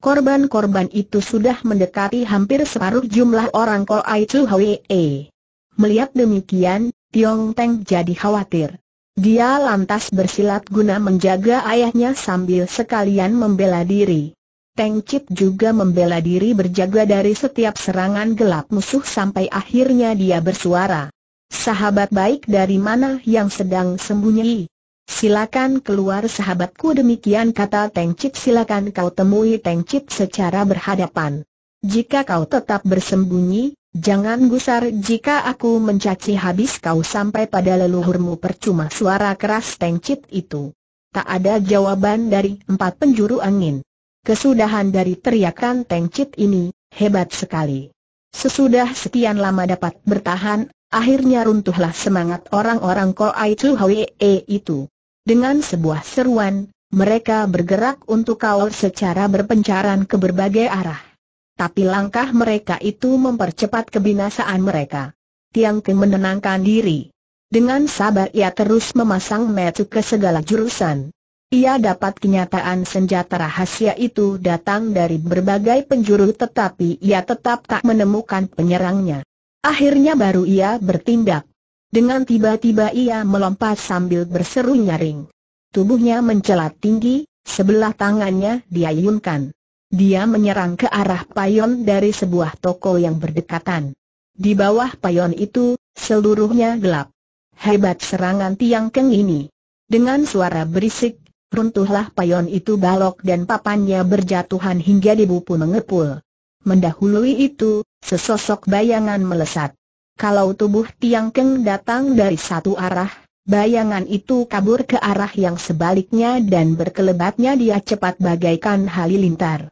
Speaker 1: Korban-korban itu sudah mendekati hampir separuh jumlah orang Koai Chu Hwee. Melihat demikian, Tiong Teng jadi khawatir. Dia lantas bersilat guna menjaga ayahnya sambil sekalian membela diri. Teng Chit juga membela diri berjaga dari setiap serangan gelap musuh sampai akhirnya dia bersuara. Sahabat baik dari mana yang sedang sembunyi? Silakan keluar sahabatku demikian kata Teng Chit silakan kau temui Teng Chit secara berhadapan. Jika kau tetap bersembunyi, Jangan gusar jika aku mencaci habis kau sampai pada leluhurmu percuma suara keras tengcit itu. Tak ada jawaban dari empat penjuru angin. Kesudahan dari teriakan tengcit ini, hebat sekali. Sesudah sekian lama dapat bertahan, akhirnya runtuhlah semangat orang-orang Koai Chu Hwee itu. Dengan sebuah seruan, mereka bergerak untuk kawal secara berpencaran ke berbagai arah tapi langkah mereka itu mempercepat kebinasaan mereka. Tiang Ke menenangkan diri. Dengan sabar ia terus memasang metu ke segala jurusan. Ia dapat kenyataan senjata rahasia itu datang dari berbagai penjuru tetapi ia tetap tak menemukan penyerangnya. Akhirnya baru ia bertindak. Dengan tiba-tiba ia melompat sambil berseru nyaring. Tubuhnya mencelat tinggi, sebelah tangannya diayunkan. Dia menyerang ke arah payon dari sebuah toko yang berdekatan. Di bawah payon itu, seluruhnya gelap. Hebat serangan Tiang Keng ini. Dengan suara berisik, runtuhlah payon itu balok dan papannya berjatuhan hingga dibupu mengepul. Mendahului itu, sesosok bayangan melesat. Kalau tubuh Tiang Keng datang dari satu arah, bayangan itu kabur ke arah yang sebaliknya dan berkelebatnya dia cepat bagaikan halilintar.